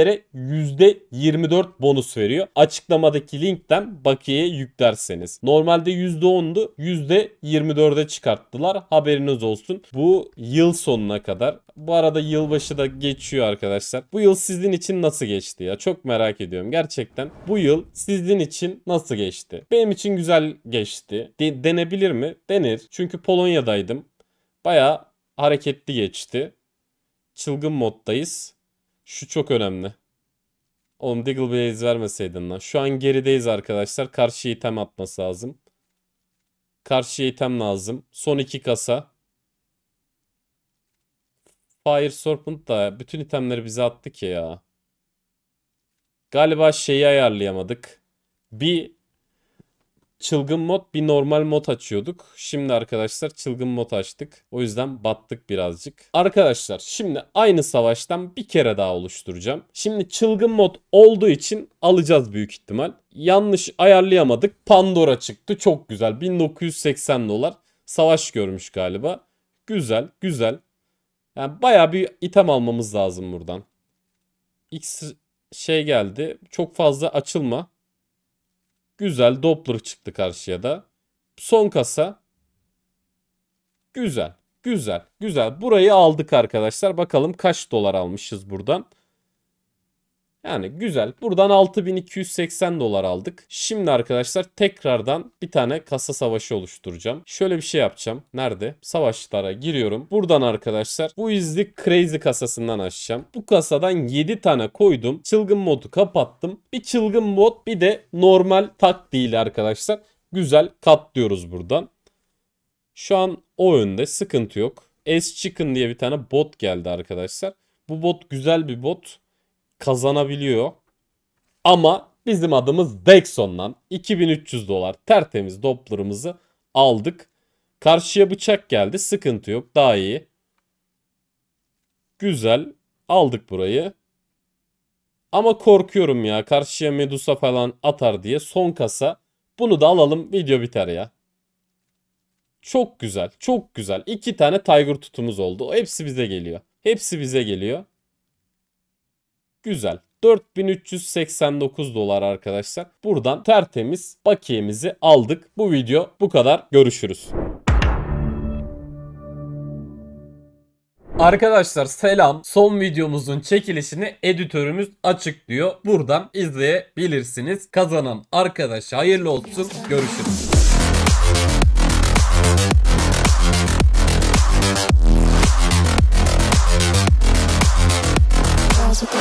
sizlere %24 bonus veriyor. Açıklamadaki linkten bakiyeye yüklerseniz. Normalde %10'du %24'e çıkarttılar. Haberiniz olsun. Bu yıl sonuna kadar. Bu arada yılbaşı da geçiyor arkadaşlar. Bu yıl sizin için nasıl geçti ya? Çok merak ediyorum gerçekten. Bu yıl sizin için nasıl geçti? Benim için güzel geçti. De- denebilir mi? Denir. Çünkü Polonya'daydım. Baya hareketli geçti. Çılgın moddayız. Şu çok önemli. Oğlum Diggle iz vermeseydin lan. Şu an gerideyiz arkadaşlar. Karşıya item atması lazım. Karşıya item lazım. Son iki kasa. Fire Serpent da bütün itemleri bize attı ki ya. Galiba şeyi ayarlayamadık. Bir çılgın mod bir normal mod açıyorduk. Şimdi arkadaşlar çılgın mod açtık. O yüzden battık birazcık. Arkadaşlar şimdi aynı savaştan bir kere daha oluşturacağım. Şimdi çılgın mod olduğu için alacağız büyük ihtimal. Yanlış ayarlayamadık. Pandora çıktı. Çok güzel. 1980 dolar. Savaş görmüş galiba. Güzel, güzel. Yani baya bir item almamız lazım buradan. X şey geldi. Çok fazla açılma. Güzel Doppler çıktı karşıya da. Son kasa. Güzel. Güzel. Güzel. Burayı aldık arkadaşlar. Bakalım kaç dolar almışız buradan. Yani güzel. Buradan 6280 dolar aldık. Şimdi arkadaşlar tekrardan bir tane kasa savaşı oluşturacağım. Şöyle bir şey yapacağım. Nerede? Savaşlara giriyorum. Buradan arkadaşlar bu izli crazy kasasından açacağım. Bu kasadan 7 tane koydum. Çılgın modu kapattım. Bir çılgın mod bir de normal tak değil arkadaşlar. Güzel katlıyoruz buradan. Şu an o önde sıkıntı yok. S Chicken diye bir tane bot geldi arkadaşlar. Bu bot güzel bir bot kazanabiliyor. Ama bizim adımız Dexon'dan 2300 dolar tertemiz doplarımızı aldık. Karşıya bıçak geldi sıkıntı yok daha iyi. Güzel aldık burayı. Ama korkuyorum ya karşıya Medusa falan atar diye son kasa. Bunu da alalım video biter ya. Çok güzel çok güzel. İki tane Tiger tutumuz oldu. Hepsi bize geliyor. Hepsi bize geliyor. Güzel. 4389 dolar arkadaşlar. Buradan tertemiz bakiyemizi aldık. Bu video bu kadar. Görüşürüz. Arkadaşlar selam. Son videomuzun çekilişini editörümüz açıklıyor. Buradan izleyebilirsiniz. Kazanan arkadaş hayırlı olsun. Görüşürüz.